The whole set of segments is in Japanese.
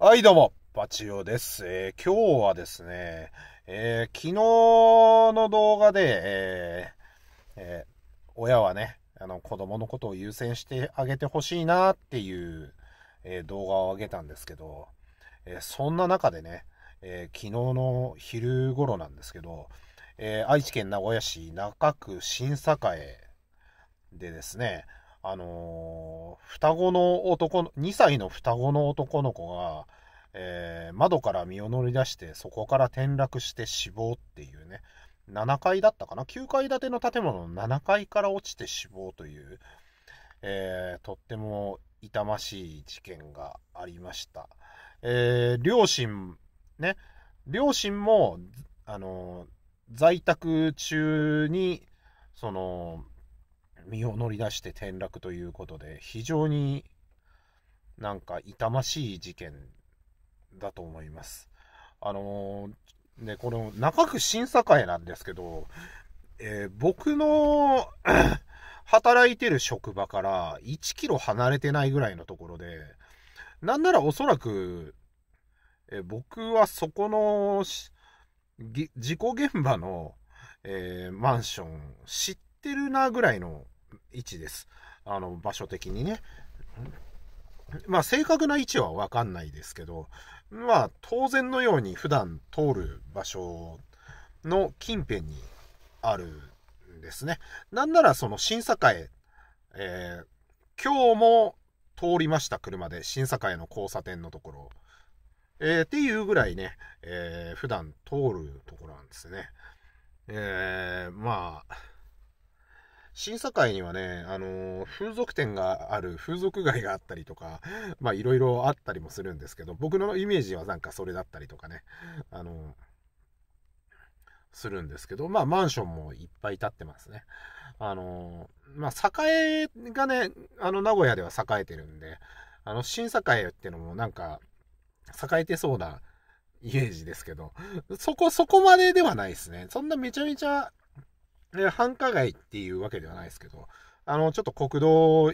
はい、どうも、バチオです。えー、今日はですね、えー、昨日の動画で、えーえー、親はね、あの、子供のことを優先してあげてほしいなっていう、え動画を上げたんですけど、えそんな中でね、え昨日の昼頃なんですけど、え愛知県名古屋市中区新栄でですね、あのー、双子の男の、2歳の双子の男の子が、えー、窓から身を乗り出して、そこから転落して死亡っていうね、7階だったかな ?9 階建ての建物の7階から落ちて死亡という、えー、とっても痛ましい事件がありました。えー、両親、ね、両親も、あの在宅中に、その、身を乗り出して転落ということで、非常になんか痛ましい事件だと思います。あのー、ね、この中区審査会なんですけど、えー、僕の 働いてる職場から1キロ離れてないぐらいのところで、なんならおそらく、え僕はそこの事故現場の、えー、マンション知ってるなぐらいの位置です。あの、場所的にね。まあ、正確な位置はわかんないですけど、まあ、当然のように普段通る場所の近辺にあるんですね。なんならその審査会、えー、今日も通りました、車で。審査会の交差点のところ。えー、っていうぐらいね、えー、普段通るところなんですね。えー、まあ、審査会にはね、あのー、風俗店がある、風俗街があったりとか、まあいろいろあったりもするんですけど、僕のイメージはなんかそれだったりとかね、あのー、するんですけど、まあマンションもいっぱい建ってますね。あのー、まあ栄がね、あの名古屋では栄えてるんで、あの審査会ってのもなんか、栄えてそうなイメージですけど、そこ、そこまでではないですね。そんなめちゃめちゃで繁華街っていうわけではないですけど、あの、ちょっと国道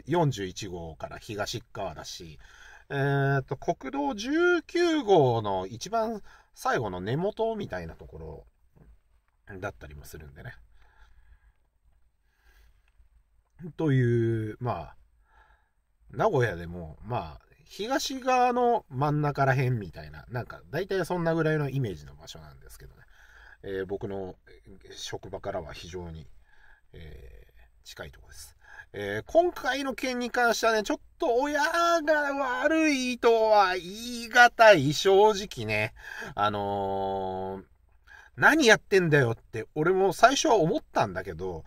41号から東側だし、えっ、ー、と、国道19号の一番最後の根元みたいなところだったりもするんでね。という、まあ、名古屋でも、まあ、東側の真ん中ら辺みたいな、なんか、大体そんなぐらいのイメージの場所なんですけどね。えー、僕の職場からは非常に、えー、近いところです。えー、今回の件に関してはね、ちょっと親が悪いとは言い難い、正直ね。あの何やってんだよって、俺も最初は思ったんだけど、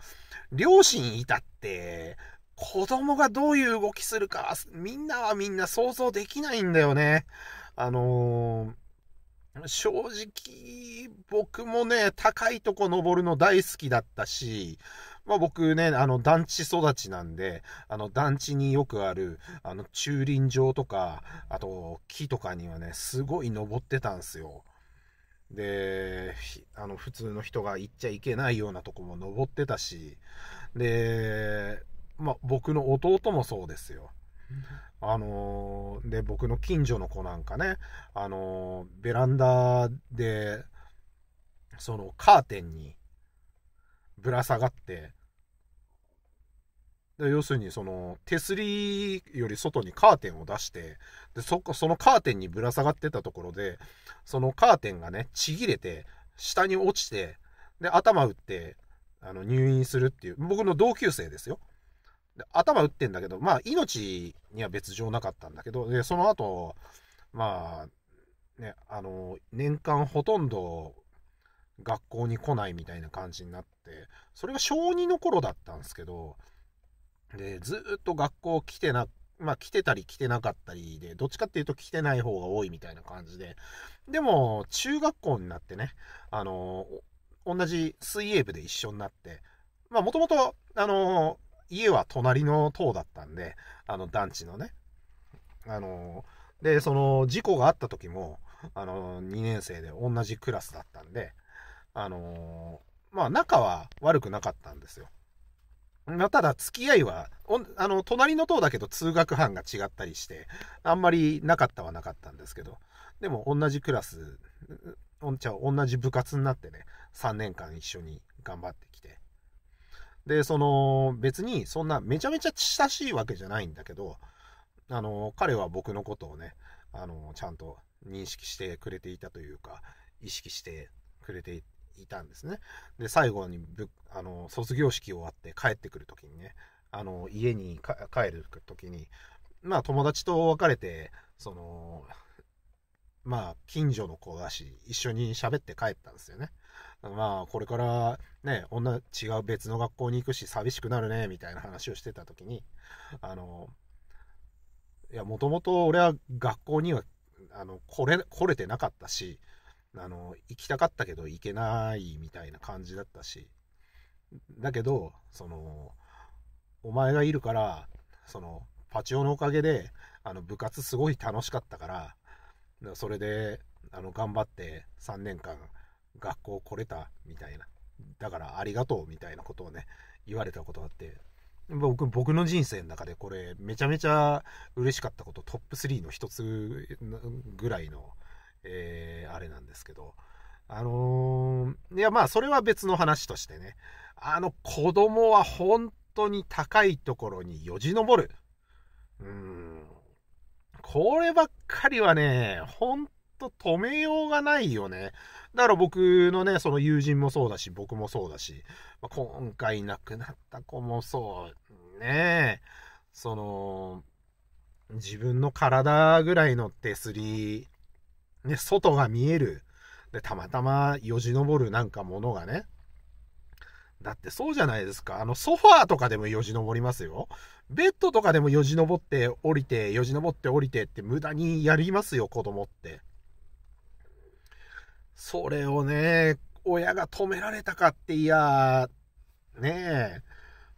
両親いたって、子供がどういう動きするか、みんなはみんな想像できないんだよね。あのー正直、僕もね、高いとこ登るの大好きだったし、まあ僕ね、あの団地育ちなんで、あの団地によくある、あの駐輪場とか、あと木とかにはね、すごい登ってたんですよ。で、あの普通の人が行っちゃいけないようなとこも登ってたし、で、まあ僕の弟もそうですよ。あのー、で、僕の近所の子なんかね、あのー、ベランダで、そのカーテンにぶら下がって、で要するにその手すりより外にカーテンを出してでそそのカーテンにぶら下がってたところでそのカーテンがねちぎれて下に落ちてで頭打ってあの入院するっていう僕の同級生ですよ頭打ってんだけど、まあ、命には別状なかったんだけど、で、その後、まあ、ね、あの、年間ほとんど学校に来ないみたいな感じになって、それが小2の頃だったんですけど、で、ずっと学校来てな、まあ、来てたり来てなかったりで、どっちかっていうと来てない方が多いみたいな感じで、でも、中学校になってね、あの、同じ水泳部で一緒になって、まあ、もともと、あの家は隣の棟だったんで、あの団地のね。あのー、で、その事故があった時も、あのー、2年生で同じクラスだったんで、あのー、まあ仲は悪くなかったんですよ。ただ付き合いは、あの、隣の塔だけど通学班が違ったりして、あんまりなかったはなかったんですけど、でも同じクラス、おんちゃん同じ部活になってね、3年間一緒に頑張ってで、その、別にそんなめちゃめちゃ親しいわけじゃないんだけど、あの、彼は僕のことをね、あの、ちゃんと認識してくれていたというか、意識してくれていたんですね。で、最後にぶ、あの、卒業式終わって帰ってくる時にね、あの、家に帰る時に、まあ友達と別れて、その、まあ近所の子だし、一緒に喋って帰ったんですよね。まあ、これからね、女、違う別の学校に行くし、寂しくなるね、みたいな話をしてた時に、あの、いや、もともと俺は学校には、あの、来れ、来れてなかったし、あの、行きたかったけど行けないみたいな感じだったし、だけど、その、お前がいるから、その、パチオのおかげで、あの、部活すごい楽しかったから、それで、あの、頑張って3年間、学校来れたみたいなだからありがとうみたいなことをね言われたことがあって僕僕の人生の中でこれめちゃめちゃ嬉しかったことトップ3の一つぐらいの、えー、あれなんですけどあのー、いやまあそれは別の話としてねあの子供は本当に高いところによじ登るうんこればっかりはね本と止めようがないよね。だから僕のね、その友人もそうだし、僕もそうだし、まあ、今回亡くなった子もそうね、その、自分の体ぐらいの手すり、ね、外が見える。で、たまたまよじ登るなんかものがね。だってそうじゃないですか。あの、ソファーとかでもよじ登りますよ。ベッドとかでもよじ登って降りて、よじ登って降りてって無駄にやりますよ、子供って。それをね、親が止められたかっていや、ねえ、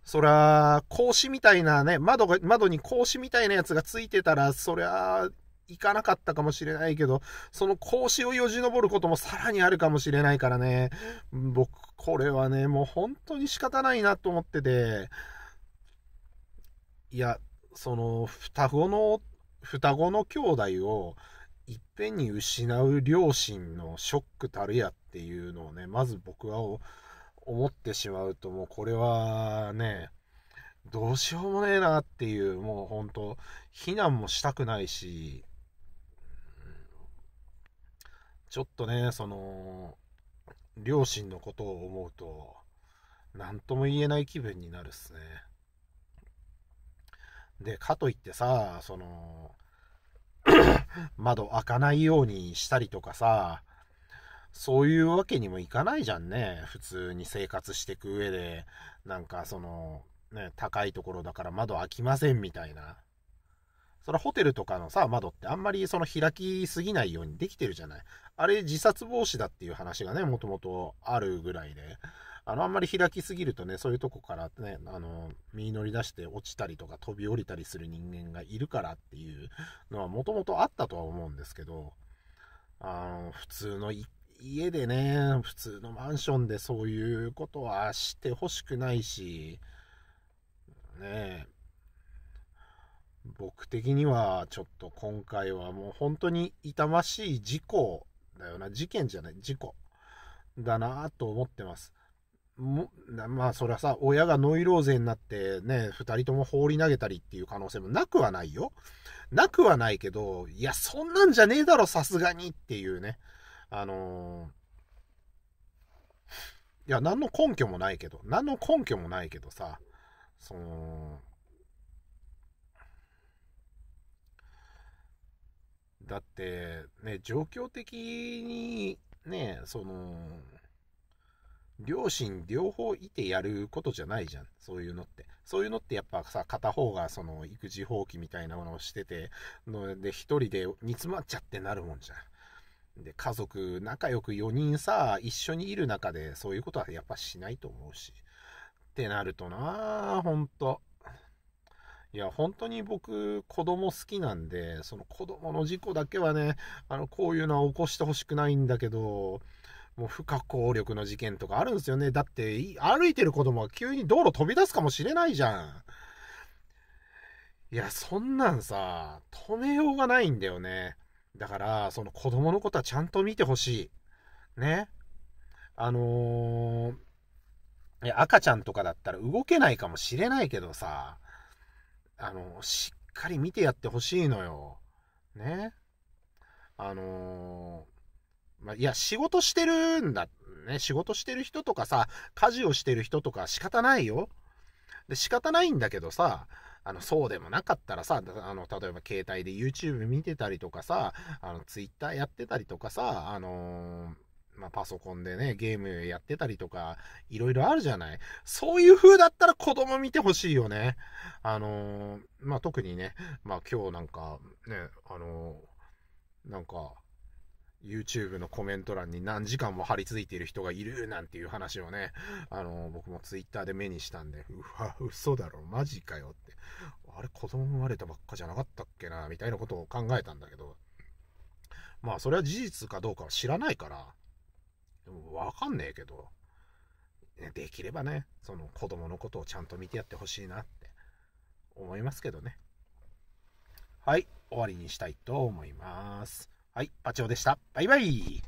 そゃ、格子みたいなね、窓が、窓に格子みたいなやつがついてたら、そりゃ、行かなかったかもしれないけど、その格子をよじ登ることもさらにあるかもしれないからね、僕、これはね、もう本当に仕方ないなと思ってて、いや、その、双子の、双子の兄弟を、いっぺんに失う両親のショックたるやっていうのをね、まず僕は思ってしまうと、もうこれはね、どうしようもねえなっていう、もうほんと、避難もしたくないし、ちょっとね、その、両親のことを思うと、何とも言えない気分になるっすね。で、かといってさ、その、窓開かないようにしたりとかさ、そういうわけにもいかないじゃんね。普通に生活していく上で、なんかその、ね、高いところだから窓開きませんみたいな。それホテルとかのさ、窓ってあんまりその開きすぎないようにできてるじゃない。あれ自殺防止だっていう話がね、もともとあるぐらいで。あの、あんまり開きすぎるとね、そういうとこからね、あの、身乗り出して落ちたりとか飛び降りたりする人間がいるからっていうのはもともとあったとは思うんですけど、あの、普通の家でね、普通のマンションでそういうことはしてほしくないし、ね僕的にはちょっと今回はもう本当に痛ましい事故だよな、事件じゃない、事故だなと思ってます。もまあそりゃさ親がノイローゼになってね2人とも放り投げたりっていう可能性もなくはないよなくはないけどいやそんなんじゃねえだろさすがにっていうねあのー、いや何の根拠もないけど何の根拠もないけどさそのだってね状況的にねその両親両方いてやることじゃないじゃん。そういうのって。そういうのってやっぱさ、片方がその育児放棄みたいなものをしてて、ので、一人で煮詰まっちゃってなるもんじゃん。で、家族、仲良く4人さ、一緒にいる中で、そういうことはやっぱしないと思うし。ってなるとなぁ、ほんと。いや、本当に僕、子供好きなんで、その子供の事故だけはね、あの、こういうのは起こしてほしくないんだけど、もう不可抗力の事件とかあるんですよね。だって、歩いてる子供は急に道路飛び出すかもしれないじゃん。いや、そんなんさ、止めようがないんだよね。だから、その子供のことはちゃんと見てほしい。ね。あのー、赤ちゃんとかだったら動けないかもしれないけどさ、あの、しっかり見てやってほしいのよ。ね。あのーまあ、いや、仕事してるんだ。ね、仕事してる人とかさ、家事をしてる人とか仕方ないよ。で、仕方ないんだけどさ、あの、そうでもなかったらさ、あの、例えば携帯で YouTube 見てたりとかさ、あの、Twitter やってたりとかさ、あのー、まあ、パソコンでね、ゲームやってたりとか、いろいろあるじゃないそういう風だったら子供見てほしいよね。あのー、まあ、特にね、まあ、今日なんか、ね、あのー、なんか、YouTube のコメント欄に何時間も張り付いている人がいるなんていう話をね、あの、僕も Twitter で目にしたんで、うわ、嘘だろ、マジかよって。あれ、子供生まれたばっかじゃなかったっけな、みたいなことを考えたんだけど、まあ、それは事実かどうかは知らないから、わかんねえけど、できればね、その子供のことをちゃんと見てやってほしいなって思いますけどね。はい、終わりにしたいと思います。はい、パチオでした。バイバイ。